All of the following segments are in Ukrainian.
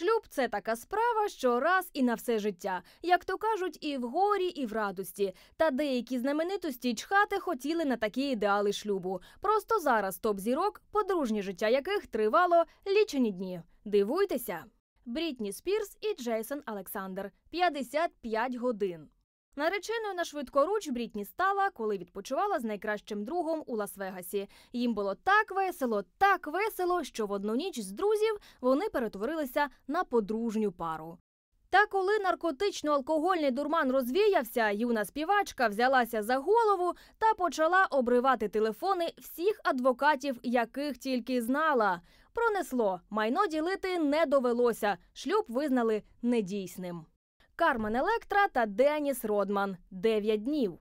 Шлюб це така справа, що раз і на все життя, як то кажуть, і в горі, і в радості. Та деякі знаменитості чхати хотіли на такі ідеали шлюбу. Просто зараз топ зірок, подружнє життя яких тривало лічені дні. Дивуйтеся, Брітні Спірс і Джейсон Олександр. 55 годин. Нареченою на швидкоруч Брітні стала, коли відпочивала з найкращим другом у Лас-Вегасі. Їм було так весело, так весело, що в одну ніч з друзів вони перетворилися на подружню пару. Та коли наркотично-алкогольний дурман розвіявся, юна співачка взялася за голову та почала обривати телефони всіх адвокатів, яких тільки знала. Пронесло майно ділити не довелося. Шлюб визнали недійсним. Кармен Електра та Деніс Родман дев'ять днів.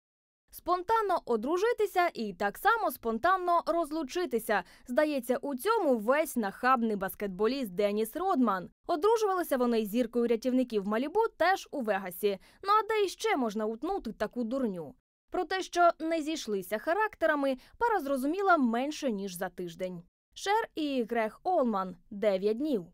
Спонтанно одружитися і так само спонтанно розлучитися. Здається, у цьому весь нахабний баскетболіст Деніс Родман. Одружувалися вони з зіркою рятівників Малібу теж у Вегасі. Ну а де іще можна утнути таку дурню? Про те, що не зійшлися характерами, пара зрозуміла менше ніж за тиждень. Шер і Грег Олман дев'ять днів.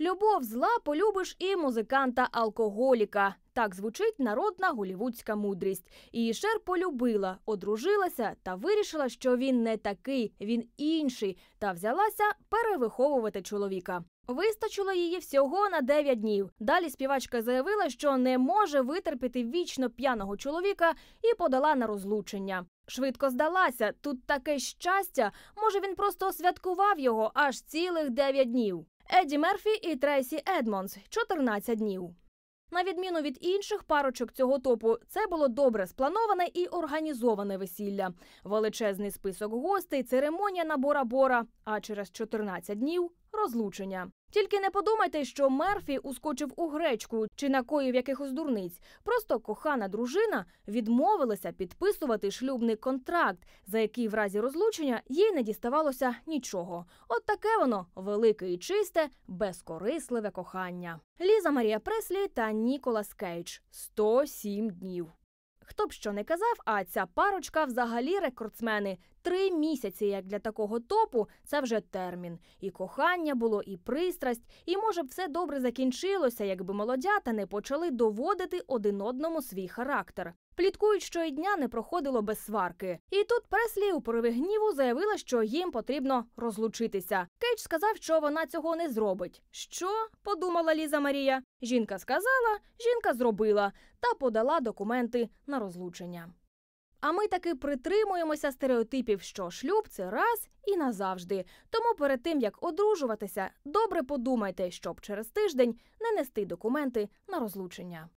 Любов зла полюбиш і музиканта-алкоголіка. Так звучить народна голівудська мудрість. Її шер полюбила, одружилася та вирішила, що він не такий, він інший, та взялася перевиховувати чоловіка. Вистачило її всього на 9 днів. Далі співачка заявила, що не може витерпіти вічно п'яного чоловіка і подала на розлучення. Швидко здалася, тут таке щастя. Може він просто святкував його аж цілих 9 днів. Еді Мерфі і Трейсі Едмонс 14 днів. На відміну від інших парочок цього топу, це було добре сплановане і організоване весілля, величезний список гостей, церемонія набора бора бора. А через 14 днів розлучення. Тільки не подумайте, що Мерфі ускочив у гречку чи накоїв якихось дурниць. Просто кохана дружина відмовилася підписувати шлюбний контракт, за який в разі розлучення їй не діставалося нічого. От таке воно велике і чисте, безкорисливе кохання. Ліза Марія Преслі та Ніколас Кейдж 107 днів. Хто б що не казав, а ця парочка взагалі рекордсмени. Три місяці, як для такого топу, це вже термін. І кохання було, і пристрасть, і може б все добре закінчилося, якби молодята не почали доводити один одному свій характер. Пліткують, що і дня не проходило без сварки. І тут Преслі у пориві гніву заявила, що їм потрібно розлучитися. Кейдж сказав, що вона цього не зробить. Що подумала Ліза Марія? Жінка сказала, жінка зробила та подала документи на розлучення. А ми таки притримуємося стереотипів, що шлюб це раз і назавжди. Тому перед тим як одружуватися, добре подумайте, щоб через тиждень не нести документи на розлучення.